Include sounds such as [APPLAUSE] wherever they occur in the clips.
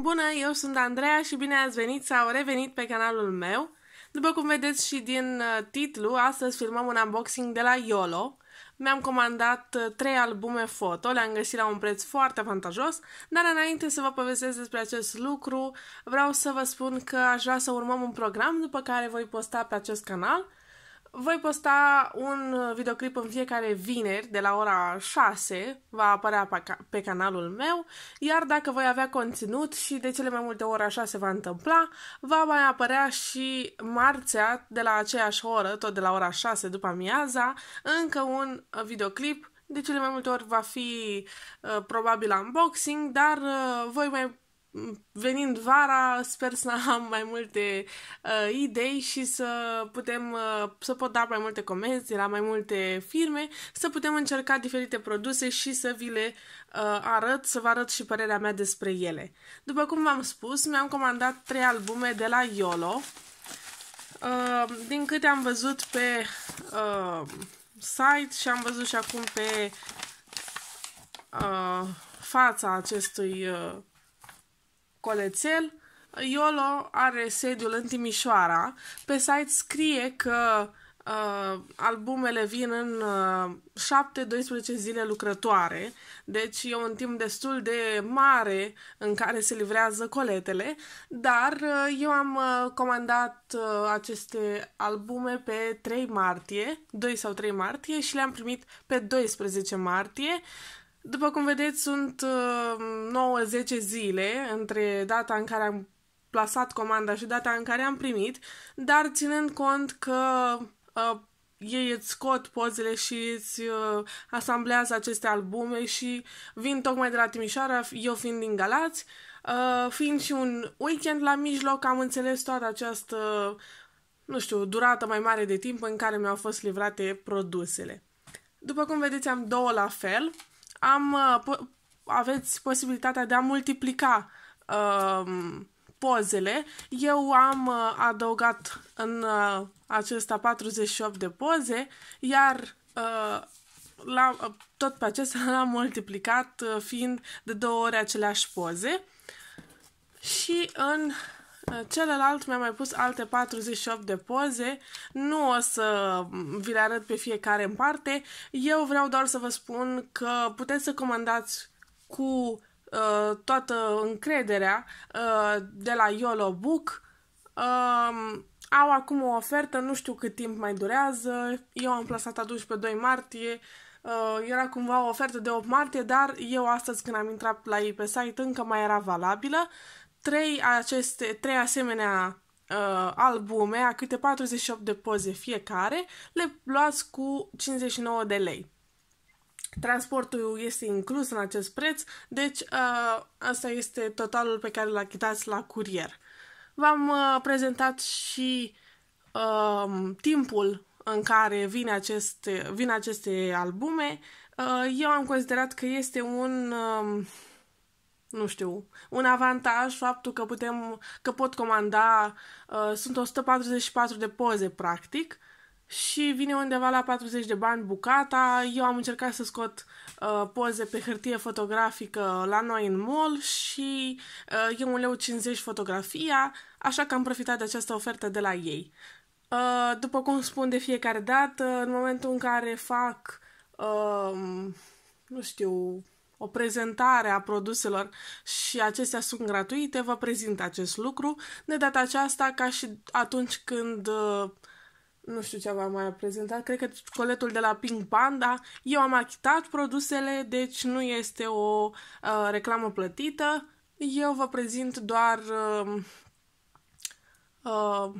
Bună, eu sunt Andreea și bine ați venit sau revenit pe canalul meu. După cum vedeți și din uh, titlu, astăzi filmăm un unboxing de la YOLO. Mi-am comandat uh, trei albume foto, le-am găsit la un preț foarte avantajos, dar înainte să vă povestesc despre acest lucru, vreau să vă spun că aș vrea să urmăm un program după care voi posta pe acest canal – voi posta un videoclip în fiecare vineri de la ora 6, va apărea pe canalul meu, iar dacă voi avea conținut și de cele mai multe ori așa se va întâmpla, va mai apărea și marțea de la aceeași oră, tot de la ora 6 după amiaza, încă un videoclip de cele mai multe ori va fi uh, probabil unboxing, dar uh, voi mai venind vara, sper să [LAUGHS] am mai multe uh, idei și să putem uh, să pot da mai multe comenzi la mai multe firme, să putem încerca diferite produse și să vi le uh, arăt, să vă arăt și părerea mea despre ele. După cum v-am spus, mi-am comandat trei albume de la YOLO. Uh, din câte am văzut pe uh, site și am văzut și acum pe uh, fața acestui uh, Colețel. Iolo are sediul în Timișoara. Pe site scrie că uh, albumele vin în uh, 7-12 zile lucrătoare, deci e un timp destul de mare în care se livrează coletele, dar uh, eu am uh, comandat uh, aceste albume pe 3 martie, 2 sau 3 martie și le-am primit pe 12 martie. Uh, după cum vedeți, sunt 9-10 uh, zile între data în care am plasat comanda și data în care am primit, dar ținând cont că uh, ei îți scot pozele și îți uh, asamblează aceste albume și vin tocmai de la Timișoara, eu fiind din Galați, uh, fiind și un weekend la mijloc, am înțeles toată această, nu știu, durată mai mare de timp în care mi-au fost livrate produsele. După cum vedeți, am două la fel, am, uh, po- aveți posibilitatea de a multiplica uh, pozele. Eu am uh, adăugat în uh, acesta 48 de poze, iar uh, la, uh, tot pe acesta [LAUGHS] l-am multiplicat uh, fiind de două ori aceleași poze. Și în Celălalt mi-a mai pus alte 48 de poze, nu o să vi le arăt pe fiecare în parte. Eu vreau doar să vă spun că puteți să comandați cu uh, toată încrederea uh, de la YOLO Book. Uh, au acum o ofertă, nu știu cât timp mai durează. Eu am plasat atunci pe 2 martie. Uh, era cumva o ofertă de 8 martie, dar eu astăzi când am intrat la ei pe site încă mai era valabilă. Uh, trei, aceste, trei asemenea uh, albume, a câte 48 de poze fiecare, le luați cu 59 de lei. Transportul este inclus în acest preț, deci uh, asta este totalul pe care l-a chitați la curier. V-am uh, prezentat și uh, timpul în care vin aceste, vin aceste albume. Uh, eu am considerat că este un... Uh, nu știu, un avantaj faptul că putem, că pot comanda, uh, sunt 144 de poze practic și vine undeva la 40 de bani bucata. Eu am încercat să scot uh, poze pe hârtie fotografică la noi în mall și uh, e un leu fotografia, așa că am profitat de această ofertă de la ei. Uh, după cum spun de fiecare dată, în momentul în care fac, uh, nu știu, o prezentare a produselor și acestea sunt gratuite, vă prezint acest lucru. De data aceasta, ca și atunci când uh, nu știu ce am mai prezentat, cred că coletul de la Pink Panda, eu am achitat produsele, deci nu este o uh, reclamă plătită. Eu vă prezint doar uh, uh,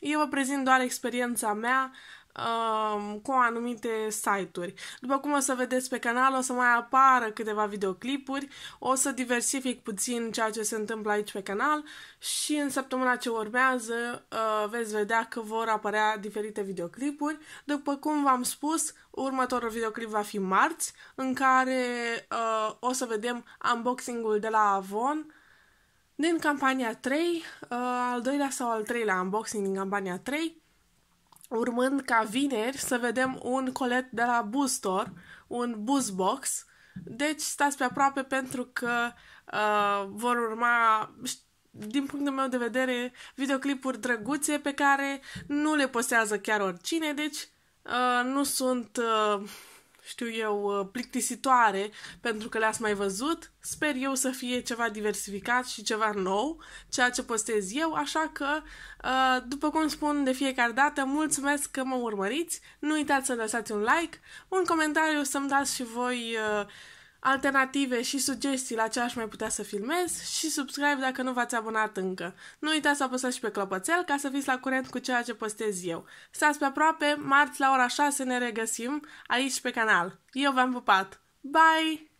eu vă prezint doar experiența mea um, cu anumite site-uri. După cum o să vedeți pe canal, o să mai apară câteva videoclipuri, o să diversific puțin ceea ce se întâmplă aici pe canal și în săptămâna ce urmează uh, veți vedea că vor apărea diferite videoclipuri. După cum v-am spus, următorul videoclip va fi marți, în care uh, o să vedem unboxing-ul de la Avon, din campania 3, uh, al doilea sau al treilea unboxing din campania 3, urmând ca vineri să vedem un colet de la Bustor, un Box, Deci stați pe aproape pentru că uh, vor urma, din punctul meu de vedere, videoclipuri drăguțe pe care nu le postează chiar oricine, deci uh, nu sunt... Uh, știu eu, uh, plictisitoare pentru că le-ați mai văzut, sper eu să fie ceva diversificat și ceva nou, ceea ce postez eu, așa că, uh, după cum spun de fiecare dată, mulțumesc că mă urmăriți, nu uitați să lăsați un like, un comentariu să-mi dați și voi uh, alternative și sugestii la ce aș mai putea să filmez și subscribe dacă nu v-ați abonat încă. Nu uitați să apăsați și pe clopoțel ca să fiți la curent cu ceea ce postez eu. Stați pe aproape, marți la ora 6 ne regăsim aici pe canal. Eu v-am pupat! Bye!